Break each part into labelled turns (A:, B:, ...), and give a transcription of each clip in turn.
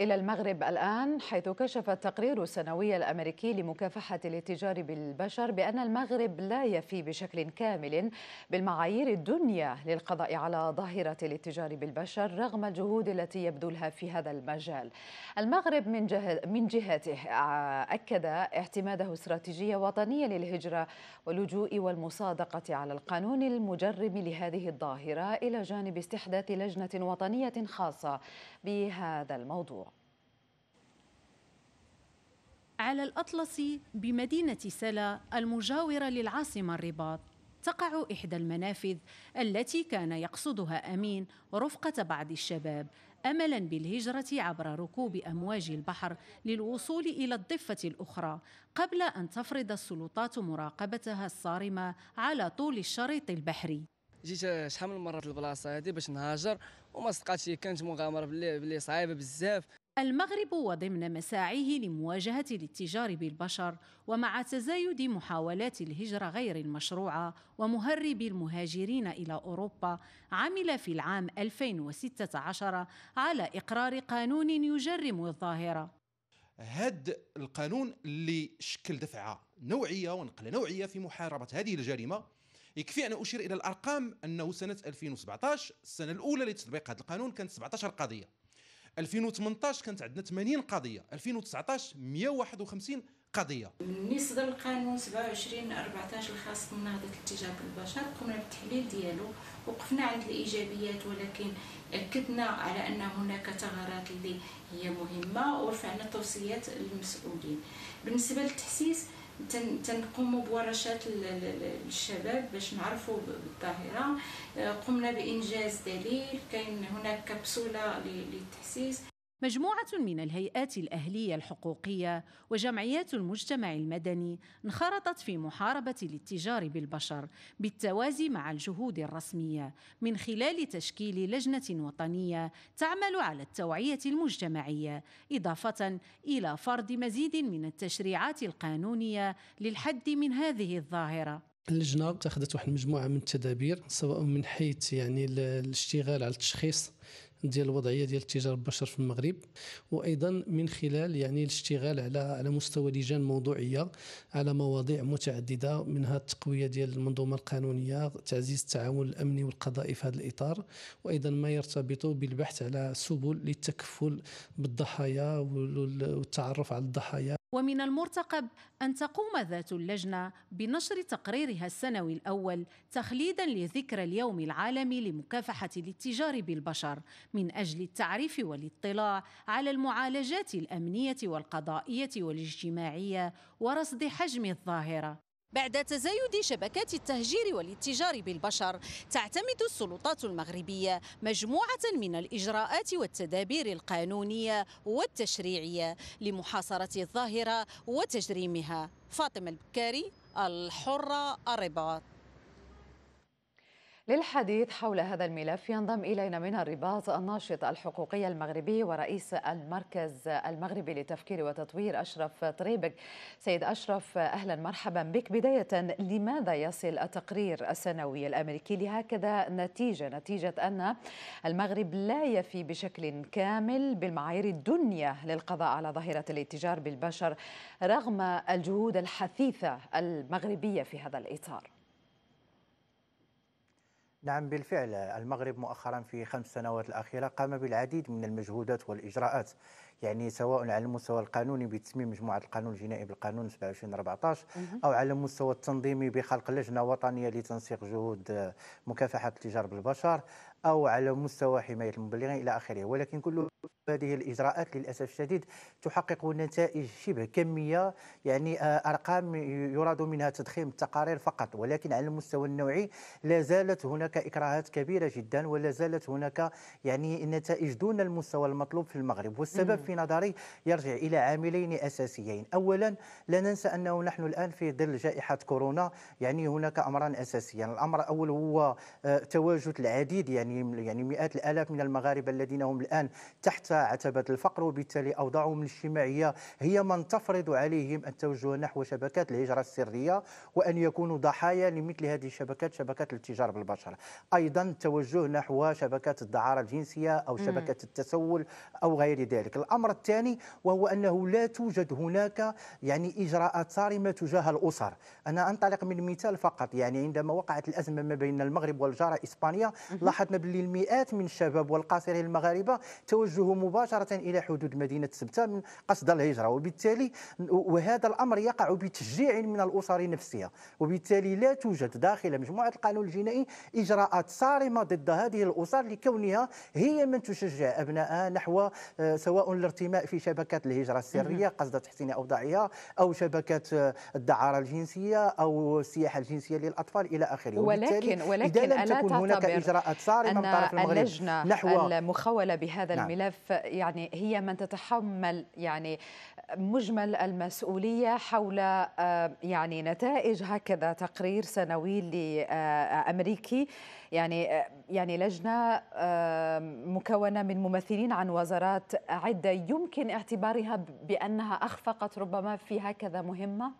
A: إلى المغرب الآن حيث كشف التقرير السنوي الأمريكي لمكافحة الاتجار بالبشر بأن المغرب لا يفي بشكل كامل بالمعايير الدنيا للقضاء على ظاهرة الاتجار بالبشر رغم الجهود التي يبذلها في هذا المجال المغرب من, جه... من جهته آه، أكد اعتماده استراتيجية وطنية للهجرة واللجوء والمصادقة على القانون المجرم لهذه الظاهرة إلى جانب استحداث لجنة وطنية خاصة بهذا الموضوع
B: على الأطلس بمدينة سلا المجاورة للعاصمة الرباط تقع إحدى المنافذ التي كان يقصدها أمين رفقة بعض الشباب املا بالهجره عبر ركوب امواج البحر للوصول الى الضفه الاخرى قبل ان تفرض السلطات مراقبتها الصارمه على طول الشريط البحري جيت شحال من مره البلاصه هذه باش نهاجر وما صدقاتش كانت مغامره بلي باللي صعيبه بزاف المغرب وضمن مساعيه لمواجهة الاتجار بالبشر ومع تزايد محاولات الهجرة غير المشروعة ومهرب المهاجرين إلى أوروبا عمل في العام 2016 على إقرار قانون يجرم الظاهرة
C: هاد القانون اللي شكل دفعة نوعية ونقلة نوعية في محاربة هذه الجريمة يكفي أن أشير إلى الأرقام أنه سنة 2017 السنة الأولى لتطبيق هذا القانون كانت 17 قضية 2018 كانت عندنا 80 قضيه 2019 151 قضيه بالنسبه
B: للقانون 27 14 الخاص بنهضه التجاره بالبشر قمنا بالتحليل ديالو وقفنا عند الايجابيات ولكن اكدنا على ان هناك ثغرات اللي هي مهمه ورفعنا توصيات للمسؤولين بالنسبه للتحسيس تنقوموا بورشات للشباب باش نعرفوا بالظاهره آه، قمنا بانجاز دليل كاين هناك كبسوله للتحسيس مجموعة من الهيئات الأهلية الحقوقية وجمعيات المجتمع المدني انخرطت في محاربة الاتجار بالبشر بالتوازي مع الجهود الرسمية من خلال تشكيل لجنة وطنية تعمل على التوعية المجتمعية إضافة إلى فرض مزيد من التشريعات القانونية للحد من هذه الظاهرة
C: اللجنه اتخذت واحد المجموعه من التدابير سواء من حيث يعني الاشتغال على التشخيص ديال الوضعيه ديال التجاره البشر في المغرب وايضا من خلال يعني الاشتغال على على مستوى لجان موضوعيه على مواضيع متعدده منها التقويه ديال المنظومه القانونيه تعزيز التعاون الامني والقضائي في هذا الاطار وايضا ما يرتبط بالبحث على سبل للتكفل بالضحايا والتعرف على الضحايا
B: ومن المرتقب أن تقوم ذات اللجنة بنشر تقريرها السنوي الأول تخليدا لذكرى اليوم العالمي لمكافحة الاتجار بالبشر من أجل التعريف والاطلاع على المعالجات الأمنية والقضائية والاجتماعية ورصد حجم الظاهرة بعد تزايد شبكات التهجير والاتجار بالبشر تعتمد السلطات المغربية مجموعة من الإجراءات والتدابير القانونية والتشريعية لمحاصرة الظاهرة وتجريمها فاطمة البكاري الحرة الرباط للحديث حول
A: هذا الملف ينضم إلينا من الرباط الناشط الحقوقي المغربي ورئيس المركز المغربي للتفكير وتطوير أشرف طريبك سيد أشرف أهلا مرحبا بك بداية لماذا يصل التقرير السنوي الأمريكي لهكذا نتيجة نتيجة أن المغرب لا يفي بشكل كامل بالمعايير الدنيا للقضاء على ظاهرة الاتجار بالبشر رغم الجهود الحثيثة المغربية في هذا الإطار
C: نعم بالفعل المغرب مؤخرا في خمس سنوات الأخيرة قام بالعديد من المجهودات والإجراءات يعني سواء على المستوى القانوني بتسميم مجموعة القانون الجنائي بالقانون 2714 أو على المستوى التنظيمي بخلق لجنة وطنية لتنسيق جهود مكافحة التجار بالبشر او على مستوى حمايه المبلغين الى اخره ولكن كل هذه الاجراءات للاسف الشديد تحقق نتائج شبه كميه يعني آه، ارقام يراد منها تضخيم التقارير فقط ولكن على المستوى النوعي لا زالت هناك اكراهات كبيره جدا ولا زالت هناك يعني نتائج دون المستوى المطلوب في المغرب والسبب في نظري يرجع الى عاملين اساسيين اولا لا ننسى انه نحن الان في ظل جائحه كورونا يعني هناك امران اساسيان الامر الاول هو آه، تواجد العديد يعني يعني يعني مئات الالاف من المغاربه الذين هم الان تحت عتبه الفقر وبالتالي اوضاعهم الاجتماعيه هي من تفرض عليهم التوجه نحو شبكات الهجره السريه وان يكونوا ضحايا لمثل هذه الشبكات شبكات الاتجار بالبشر ايضا التوجه نحو شبكات الدعاره الجنسيه او شبكات التسول او غير ذلك الامر الثاني وهو انه لا توجد هناك يعني اجراءات صارمه تجاه الاسر انا انطلق من مثال فقط يعني عندما وقعت الازمه ما بين المغرب والجاره اسبانيا لاحظنا أوجب للمئات من الشباب والقاصرين المغاربة توجه مباشرة إلى حدود مدينة سبتة من قصد الهجرة وبالتالي وهذا الأمر يقع بتشجيع من الأسر نفسها وبالتالي لا توجد داخل مجموعة القانون الجنائي إجراءات صارمة ضد هذه الأسر لكونها هي من تشجع أبنائها نحو آه، سواء الارتماء في شبكات الهجرة السرية قصد تحسين أوضاعها أو شبكات آه، الدعارة الجنسية أو السياحة الجنسية للأطفال إلى آخره ولكن ولكن إذا لم تكن هناك إجراءات صارمة أن اللجنة نحو
A: المخولة بهذا نعم. الملف يعني هي من تتحمل يعني مجمل المسؤولية حول آه، يعني نتائج هكذا تقرير سنوي لأمريكي آه، يعني آه، يعني لجنة مكونة من ممثلين عن وزارات عدة يمكن اعتبارها بأنها أخفقت ربما في هكذا مهمة؟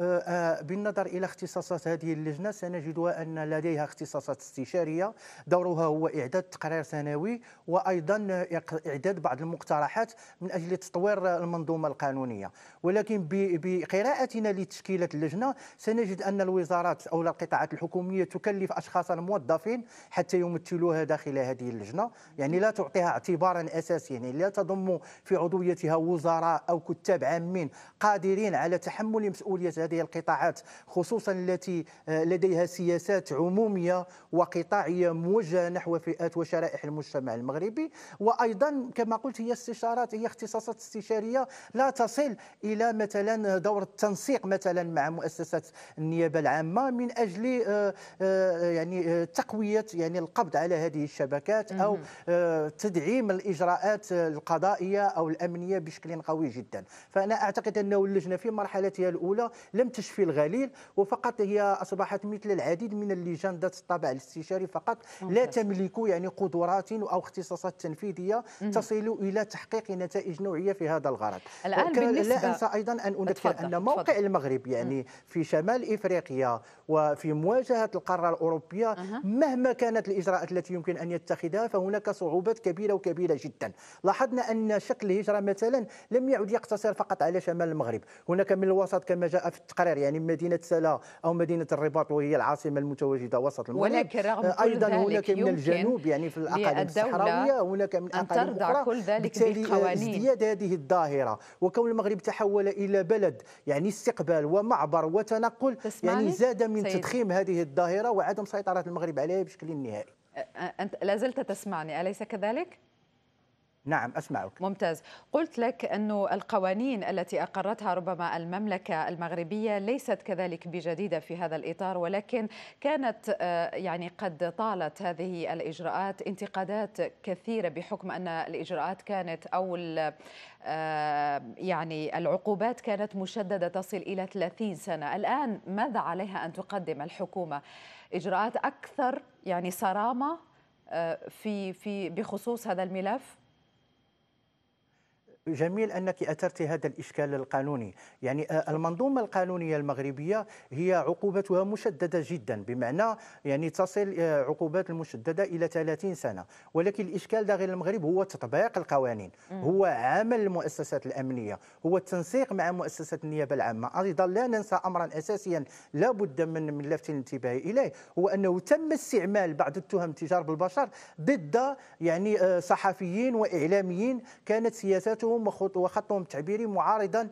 C: أه، أه، بالنظر إلى اختصاصات هذه اللجنة سنجدها أن لديها اختصاصات استشارية دورها هو إعداد تقرير سنوي وأيضا إعداد بعض المقترحات من أجل تطوير المنظومة القانونية ولكن بقراءتنا لتشكيلة اللجنة سنجد أن الوزارات أو القطاعات الحكومية تكلف أشخاصا موظفين حتى يمثلوها داخل هذه اللجنة يعني لا تعطيها اعتبارا أساسيا يعني لا تضم في عضويتها وزراء أو كتاب عامين قادرين على تحمل مسؤولية هذه القطاعات خصوصا التي آه، لديها سياسات عموميه وقطاعيه موجهه نحو فئات وشرائح المجتمع المغربي وايضا كما قلت هي استشارات هي اختصاصات استشاريه لا تصل الى مثلا دور التنسيق مثلا مع مؤسسات النيابه العامه من اجل آه، آه، يعني تقويه يعني القبض على هذه الشبكات او تدعيم الاجراءات القضائيه او الامنيه بشكل قوي جدا فانا اعتقد انه اللجنه في مرحلتها الاولى لم تشفي الغليل وفقط هي أصبحت مثل العديد من اللجان ذات الطابع الاستشاري فقط لا تملك يعني قدرات أو اختصاصات تنفيذية تصل إلى تحقيق نتائج نوعية في هذا الغرض الآن بالنسبة لا أنسى أيضا أن أذكر أن موقع تفضل. المغرب يعني في شمال إفريقيا وفي مواجهة القارة الأوروبية مهما كانت الإجراءات التي يمكن أن يتخذها فهناك صعوبات كبيرة وكبيرة جدا لاحظنا أن شكل الهجرة مثلا لم يعد يقتصر فقط على شمال المغرب هناك من الوسط كما جاء في التقرير يعني مدينه سلا او مدينه الرباط وهي العاصمه المتواجده وسط المغرب ولكن رغم آه، ايضا كل هناك من الجنوب يعني في الاقاليم الصحراويه هناك من اقاليم ترضع أخرى كل ذلك آه، بالقوانين ازدياد هذه الظاهره وكون المغرب تحول الى بلد يعني استقبال ومعبر وتنقل يعني زاد من سيد. تضخيم هذه الظاهره وعدم سيطره المغرب عليها بشكل نهائي
A: انت لا زلت تسمعني اليس كذلك
C: نعم أسمعك
A: ممتاز قلت لك أن القوانين التي أقرتها ربما المملكة المغربية ليست كذلك بجديدة في هذا الإطار ولكن كانت آه، يعني قد طالت هذه الإجراءات انتقادات كثيرة بحكم أن الإجراءات كانت أو آه، يعني العقوبات كانت مشددة تصل إلى 30 سنة الآن ماذا عليها أن تقدم الحكومة إجراءات أكثر يعني صرامة آه، في في بخصوص هذا الملف
C: جميل انك اثرت هذا الاشكال القانوني، يعني آه، المنظومه القانونيه المغربيه هي عقوبتها مشدده جدا بمعنى يعني تصل آه، عقوبات المشدده الى 30 سنه، ولكن الاشكال داخل المغرب هو تطبيق القوانين، هو عمل المؤسسات الامنيه، هو التنسيق مع مؤسسات النيابه العامه، ايضا لا ننسى امرا اساسيا لا بد من من لفت الانتباه اليه، هو انه تم استعمال بعض التهم تجار بالبشر ضد يعني آه، صحفيين واعلاميين كانت سياساتهم خطهم وخطهم التعبيري معارضا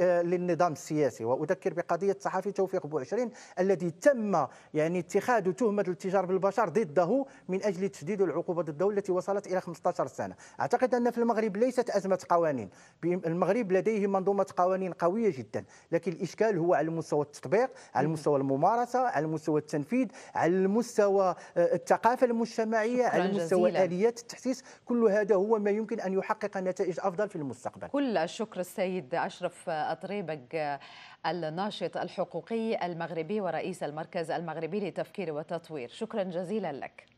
C: آه، للنظام السياسي واذكر بقضيه الصحفي توفيق بوعشرين الذي تم يعني اتخاذ تهمه الاتجار بالبشر ضده من اجل تشديد العقوبه ضده التي وصلت الى 15 سنه اعتقد ان في المغرب ليست ازمه قوانين المغرب لديه منظومه قوانين قويه جدا لكن الاشكال هو على مستوى التطبيق على مستوى الممارسه على مستوى التنفيذ على مستوى آه، الثقافه المجتمعيه على مستوى اليات التحسيس كل هذا هو ما يمكن ان يحقق نتائج افضل في المستقبل
A: كل الشكر السيد أشرف أطريبك آه، الناشط الحقوقي المغربي ورئيس المركز المغربي للتفكير والتطوير شكرا جزيلا لك